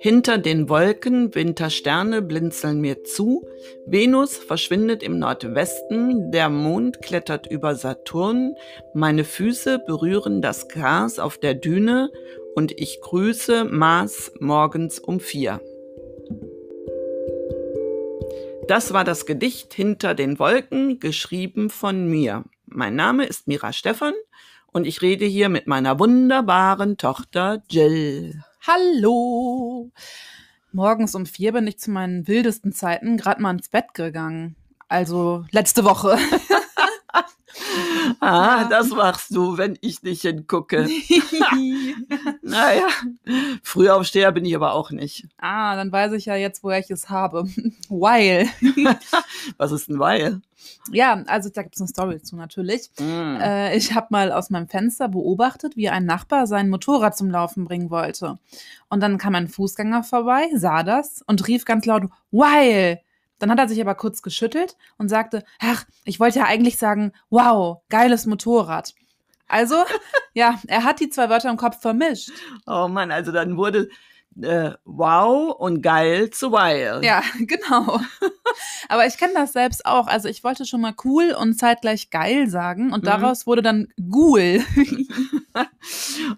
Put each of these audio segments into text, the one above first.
Hinter den Wolken Wintersterne blinzeln mir zu, Venus verschwindet im Nordwesten, der Mond klettert über Saturn, meine Füße berühren das Gras auf der Düne und ich grüße Mars morgens um vier. Das war das Gedicht Hinter den Wolken, geschrieben von mir. Mein Name ist Mira Stephan und ich rede hier mit meiner wunderbaren Tochter Jill. Hallo! Morgens um vier bin ich zu meinen wildesten Zeiten gerade mal ins Bett gegangen. Also letzte Woche. ah, ja. das machst du, wenn ich nicht hingucke. naja, Frühaufsteher bin ich aber auch nicht. Ah, dann weiß ich ja jetzt, woher ich es habe. Weil. Was ist ein Weil? Ja, also da gibt es eine Story zu natürlich. Mm. Äh, ich habe mal aus meinem Fenster beobachtet, wie ein Nachbar sein Motorrad zum Laufen bringen wollte. Und dann kam ein Fußgänger vorbei, sah das und rief ganz laut, Weil! Dann hat er sich aber kurz geschüttelt und sagte, ach, ich wollte ja eigentlich sagen, wow, geiles Motorrad. Also, ja, er hat die zwei Wörter im Kopf vermischt. Oh Mann, also dann wurde äh, wow und geil zu wild. Ja, genau. Aber ich kenne das selbst auch. Also ich wollte schon mal cool und zeitgleich geil sagen und mhm. daraus mhm. wurde dann ghoul.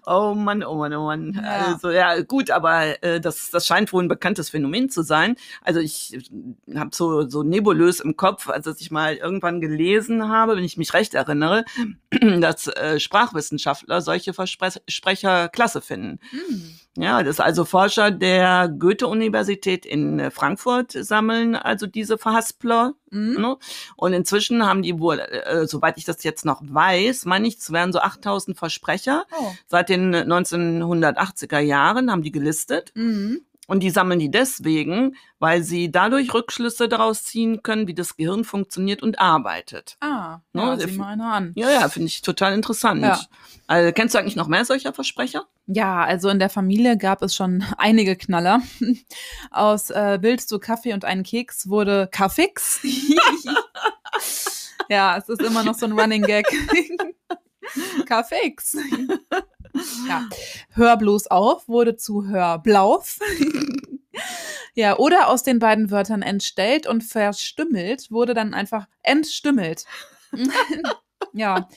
oh Mann, oh Mann, oh Mann. Ja. Also ja, gut, aber äh, das, das scheint wohl ein bekanntes Phänomen zu sein. Also ich äh, habe so, so nebulös im Kopf, als dass ich mal irgendwann gelesen habe, wenn ich mich recht erinnere, dass äh, Sprachwissenschaftler solche Versprecher Klasse finden. Mhm. Ja, das ist also Forscher der Goethe-Universität in äh, Frankfurt sammeln also diese Verhaspler. Mhm. Ne? Und inzwischen haben die wohl, äh, äh soweit ich das jetzt noch weiß, meine ich, es wären so 8000 Versprecher. Oh. Seit den 1980er äh, Jahren haben die gelistet. Mhm. Und die sammeln die deswegen, weil sie dadurch Rückschlüsse daraus ziehen können, wie das Gehirn funktioniert und arbeitet. Ah, ne? ja, äh, sieh mal einer an. Ja, ja, finde ich total interessant. Ja. Also, kennst du eigentlich noch mehr solcher Versprecher? Ja, also in der Familie gab es schon einige Knaller. Aus äh, Willst du Kaffee und einen Keks wurde Kaffix. ja, es ist immer noch so ein Running Gag. Kaffeeks. Ja. Hör bloß auf wurde zu Hörblauf. ja, oder aus den beiden Wörtern entstellt und verstümmelt wurde dann einfach entstümmelt. ja,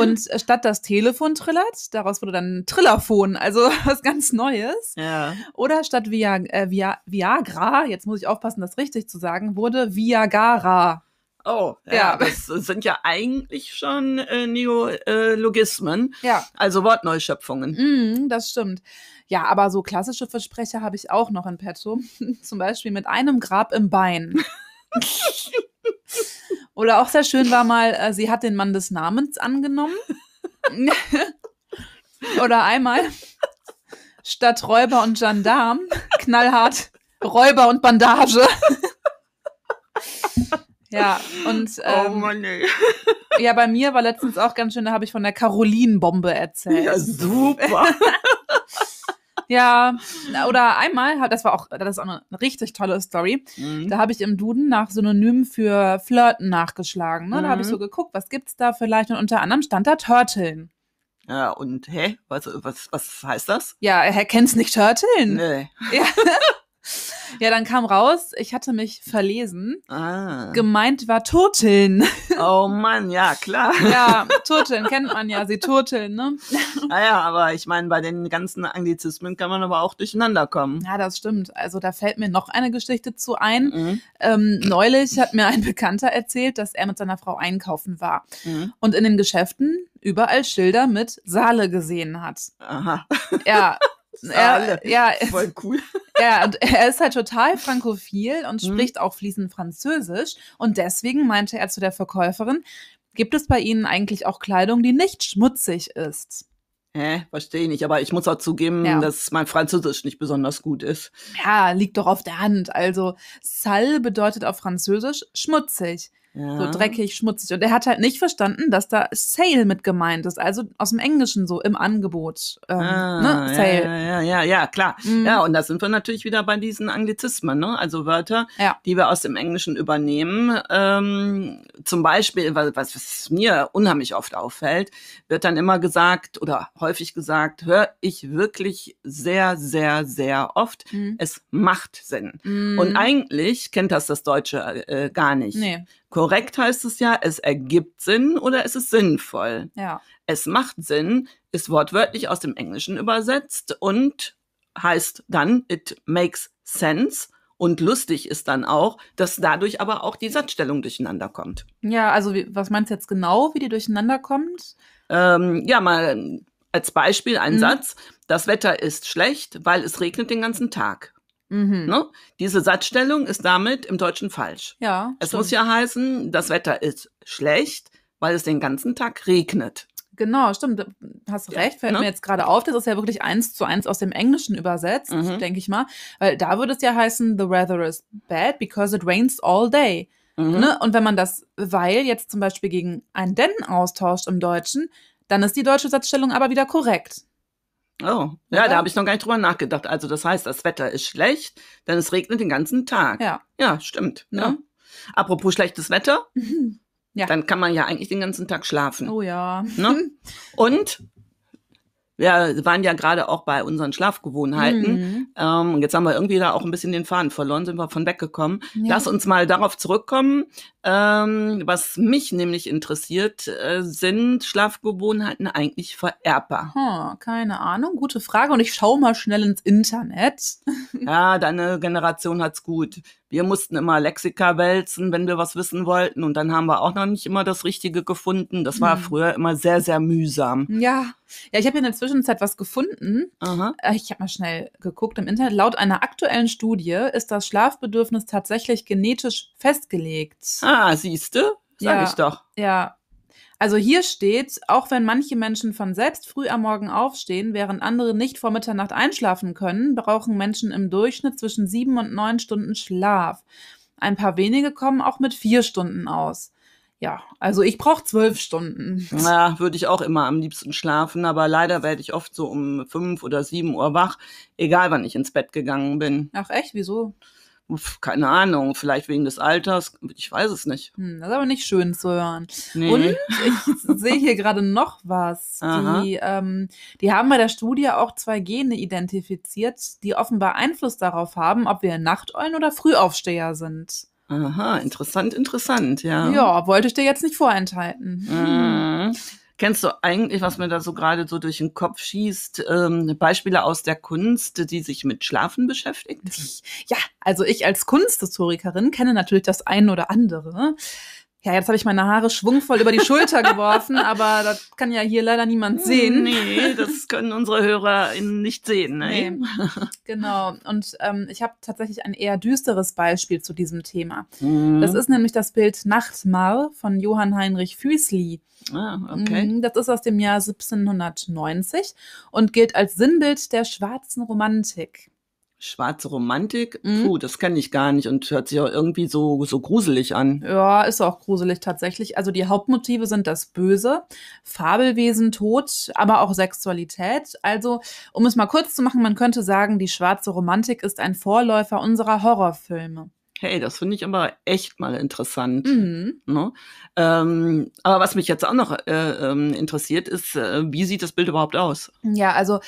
und statt das Telefon trillert, daraus wurde dann Trillerphon, also was ganz Neues. Ja. Oder statt Viag äh, Viagra, jetzt muss ich aufpassen, das richtig zu sagen, wurde Viagara oh, ja, ja. das sind ja eigentlich schon äh, Neologismen, ja. also Wortneuschöpfungen. Mm, das stimmt. Ja, aber so klassische Versprecher habe ich auch noch in petto. Zum Beispiel mit einem Grab im Bein. Oder auch sehr schön war mal, äh, sie hat den Mann des Namens angenommen. Oder einmal, statt Räuber und Gendarm, knallhart Räuber und Bandage. Ja, und oh ähm, oh Mann, ey. ja, bei mir war letztens auch ganz schön, da habe ich von der Caroline-Bombe erzählt. Ja, super. ja, oder einmal, das war auch, das ist auch eine richtig tolle Story. Mhm. Da habe ich im Duden nach Synonymen für Flirten nachgeschlagen. Ne? Da habe ich so mhm. geguckt, was gibt's da vielleicht? Und unter anderem stand da Turteln. Ja, und hä? Was, was, was heißt das? Ja, er kennt's nicht Turteln. Nee. Ja. Ja, dann kam raus, ich hatte mich verlesen. Ah. Gemeint war Turteln. Oh Mann, ja, klar. Ja, Turteln kennt man ja, sie turteln, ne? Naja, ah aber ich meine, bei den ganzen Anglizismen kann man aber auch durcheinander kommen. Ja, das stimmt. Also da fällt mir noch eine Geschichte zu ein. Mhm. Ähm, neulich hat mir ein Bekannter erzählt, dass er mit seiner Frau einkaufen war mhm. und in den Geschäften überall Schilder mit Saale gesehen hat. Aha. Ja, Saale. Ja, ja, voll cool ja, er ist halt total frankophil und mhm. spricht mhm. auch fließend Französisch. Und deswegen meinte er zu der Verkäuferin, gibt es bei Ihnen eigentlich auch Kleidung, die nicht schmutzig ist? Hä, verstehe ich nicht, aber ich muss auch zugeben, ja. dass mein Französisch nicht besonders gut ist. Ja, liegt doch auf der Hand. Also, sal bedeutet auf Französisch schmutzig. Ja. So dreckig, schmutzig. Und er hat halt nicht verstanden, dass da Sale mit gemeint ist. Also aus dem Englischen so im Angebot. Ähm, ah, ne? Sale. Ja, ja, ja, ja klar. Mhm. Ja, und da sind wir natürlich wieder bei diesen Anglizismen, ne? Also Wörter, ja. die wir aus dem Englischen übernehmen. Ähm, zum Beispiel, was, was mir unheimlich oft auffällt, wird dann immer gesagt oder häufig gesagt, höre ich wirklich sehr, sehr, sehr oft. Mhm. Es macht Sinn. Mhm. Und eigentlich kennt das das Deutsche äh, äh gar nicht. Nee. Korrekt heißt es ja, es ergibt Sinn oder es ist sinnvoll. Ja. Es macht Sinn, ist wortwörtlich aus dem Englischen übersetzt und heißt dann, it makes sense. Und lustig ist dann auch, dass dadurch aber auch die Satzstellung durcheinander kommt. Ja, also wie, was meinst du jetzt genau, wie die durcheinander kommt? Ähm, ja, mal als Beispiel ein mhm. Satz. Das Wetter ist schlecht, weil es regnet den ganzen Tag. Mhm. Ne? Diese Satzstellung ist damit im Deutschen falsch. Ja. Es stimmt. muss ja heißen, das Wetter ist schlecht, weil es den ganzen Tag regnet. Genau, stimmt. Hast recht. Fällt ne? mir jetzt gerade auf. Das ist ja wirklich eins zu eins aus dem Englischen übersetzt, mhm. denke ich mal. Weil da würde es ja heißen, the weather is bad because it rains all day. Mhm. Ne? Und wenn man das weil jetzt zum Beispiel gegen ein denn austauscht im Deutschen, dann ist die deutsche Satzstellung aber wieder korrekt. Oh, ja, da habe ich noch gar nicht drüber nachgedacht. Also das heißt, das Wetter ist schlecht, denn es regnet den ganzen Tag. Ja. Ja, stimmt. Ne? Ja. Apropos schlechtes Wetter, ja. dann kann man ja eigentlich den ganzen Tag schlafen. Oh ja. Ne? Und wir waren ja gerade auch bei unseren Schlafgewohnheiten. Mhm. Ähm, jetzt haben wir irgendwie da auch ein bisschen den Faden verloren, sind wir von weggekommen. Ja. Lass uns mal darauf zurückkommen. Ähm, was mich nämlich interessiert, äh, sind Schlafgewohnheiten eigentlich vererbbar? Hm, keine Ahnung, gute Frage. Und ich schaue mal schnell ins Internet. ja, deine Generation hat's gut. Wir mussten immer Lexika wälzen, wenn wir was wissen wollten. Und dann haben wir auch noch nicht immer das Richtige gefunden. Das war mhm. früher immer sehr, sehr mühsam. Ja. Ja, ich habe in der Zwischenzeit was gefunden. Aha. Äh, ich habe mal schnell geguckt im Internet. Laut einer aktuellen Studie ist das Schlafbedürfnis tatsächlich genetisch festgelegt. Ah, siehst du? Sag ja, ich doch. Ja, also hier steht, auch wenn manche Menschen von selbst früh am Morgen aufstehen, während andere nicht vor Mitternacht einschlafen können, brauchen Menschen im Durchschnitt zwischen sieben und neun Stunden Schlaf. Ein paar wenige kommen auch mit vier Stunden aus. Ja, also ich brauche zwölf Stunden. Na, ja, würde ich auch immer am liebsten schlafen, aber leider werde ich oft so um fünf oder sieben Uhr wach, egal wann ich ins Bett gegangen bin. Ach echt, wieso? keine Ahnung, vielleicht wegen des Alters, ich weiß es nicht. Hm, das ist aber nicht schön zu hören. Nee. Und ich sehe hier gerade noch was. Die, ähm, die haben bei der Studie auch zwei Gene identifiziert, die offenbar Einfluss darauf haben, ob wir Nachteulen oder Frühaufsteher sind. Aha, interessant, interessant, ja. Ja, wollte ich dir jetzt nicht vorenthalten. Hm. Mhm. Kennst du eigentlich, was mir da so gerade so durch den Kopf schießt, ähm, Beispiele aus der Kunst, die sich mit Schlafen beschäftigt? Ja, also ich als Kunsthistorikerin kenne natürlich das ein oder andere. Ja, jetzt habe ich meine Haare schwungvoll über die Schulter geworfen, aber das kann ja hier leider niemand sehen. Nee, das können unsere Hörer nicht sehen. Ne? Nee. Genau. Und ähm, ich habe tatsächlich ein eher düsteres Beispiel zu diesem Thema. Mhm. Das ist nämlich das Bild Nachtmahl von Johann Heinrich Füßli. Ah, okay. Mm, das ist aus dem Jahr 1790 und gilt als Sinnbild der schwarzen Romantik. Schwarze Romantik, mhm. puh, das kenne ich gar nicht und hört sich auch irgendwie so, so gruselig an. Ja, ist auch gruselig tatsächlich. Also die Hauptmotive sind das Böse, Fabelwesen, Tod, aber auch Sexualität. Also, um es mal kurz zu machen, man könnte sagen, die schwarze Romantik ist ein Vorläufer unserer Horrorfilme. Hey, das finde ich aber echt mal interessant. Mhm. Ne? Ähm, aber was mich jetzt auch noch äh, ähm, interessiert, ist, äh, wie sieht das Bild überhaupt aus? Ja, also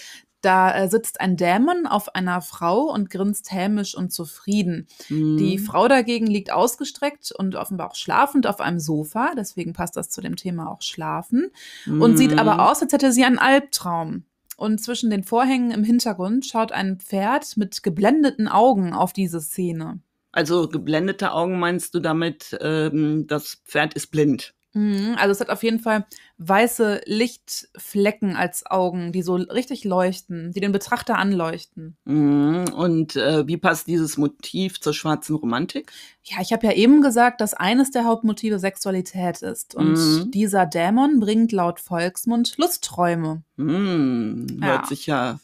da äh, sitzt ein Dämon auf einer Frau und grinst hämisch und zufrieden. Mhm. Die Frau dagegen liegt ausgestreckt und offenbar auch schlafend auf einem Sofa, deswegen passt das zu dem Thema auch Schlafen, mhm. und sieht aber mhm. aus, als hätte sie einen Albtraum. Und zwischen den Vorhängen im Hintergrund schaut ein Pferd mit geblendeten Augen auf diese Szene. Also geblendete Augen meinst du damit, ähm, das Pferd ist blind? Mhm, also es hat auf jeden Fall weiße Lichtflecken als Augen, die so richtig leuchten, die den Betrachter anleuchten. Mhm, und äh, wie passt dieses Motiv zur schwarzen Romantik? Ja, ich habe ja eben gesagt, dass eines der Hauptmotive Sexualität ist. Und mhm. dieser Dämon bringt laut Volksmund Lustträume. Mhm, hört ja. sich ja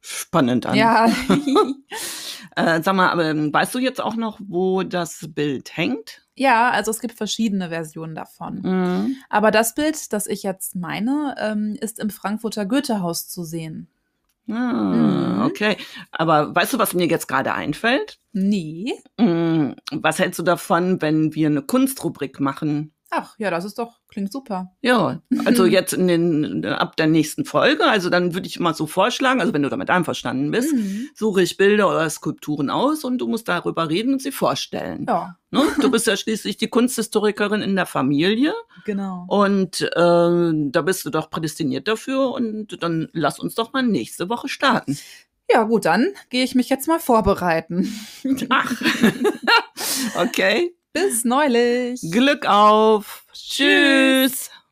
spannend an. Ja. äh, sag mal, aber ähm, weißt du jetzt auch noch, wo das Bild hängt? Ja, also es gibt verschiedene Versionen davon. Mhm. Aber das Bild, das ich jetzt meine, ähm, ist im Frankfurter Goethehaus zu sehen. Ah, mhm. Okay, aber weißt du, was mir jetzt gerade einfällt? Nee. Mhm. Was hältst du davon, wenn wir eine Kunstrubrik machen? Ach ja, das ist doch, klingt super. Ja, also jetzt in den, ab der nächsten Folge, also dann würde ich mal so vorschlagen, also wenn du damit einverstanden bist, mhm. suche ich Bilder oder Skulpturen aus und du musst darüber reden und sie vorstellen. Ja. Ne? Du bist ja schließlich die Kunsthistorikerin in der Familie. Genau. Und äh, da bist du doch prädestiniert dafür und dann lass uns doch mal nächste Woche starten. Ja, gut, dann gehe ich mich jetzt mal vorbereiten. Ach. okay. Bis neulich. Glück auf. Tschüss. Tschüss.